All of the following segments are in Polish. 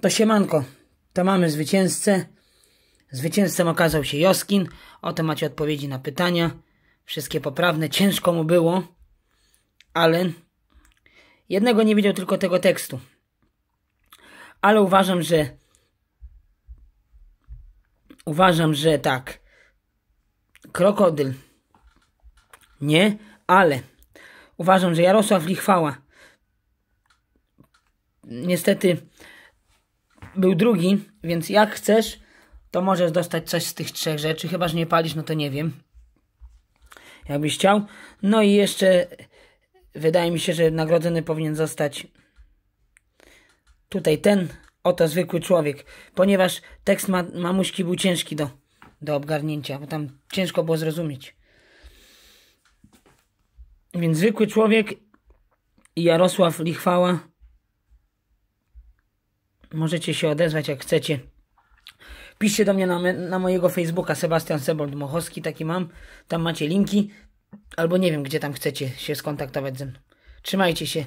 To siemanko, to mamy zwycięzcę. Zwycięzcą okazał się Joskin. Oto macie odpowiedzi na pytania. Wszystkie poprawne. Ciężko mu było, ale jednego nie widział tylko tego tekstu. Ale uważam, że uważam, że tak. Krokodyl. Nie, ale uważam, że Jarosław Lichwała niestety był drugi, więc jak chcesz, to możesz dostać coś z tych trzech rzeczy, chyba że nie palisz, no to nie wiem. Jakbyś chciał. No i jeszcze wydaje mi się, że nagrodzony powinien zostać tutaj ten oto zwykły człowiek, ponieważ tekst ma, mamuśki był ciężki do, do obgarnięcia, bo tam ciężko było zrozumieć. Więc zwykły człowiek i Jarosław Lichwała Możecie się odezwać jak chcecie. Piszcie do mnie na, na mojego Facebooka Sebastian Sebold Mochowski, taki mam. Tam macie linki. Albo nie wiem, gdzie tam chcecie się skontaktować ze mną. Trzymajcie się.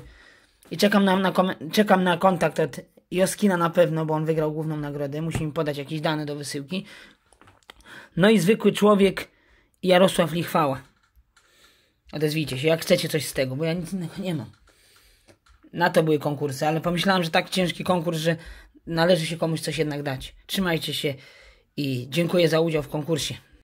I czekam na, na, czekam na kontakt od Joskina na pewno, bo on wygrał główną nagrodę. Musi mi podać jakieś dane do wysyłki. No i zwykły człowiek Jarosław Lichwała. Odezwijcie się, jak chcecie coś z tego, bo ja nic innego nie mam. Na to były konkursy, ale pomyślałam, że tak ciężki konkurs, że należy się komuś coś jednak dać. Trzymajcie się i dziękuję za udział w konkursie.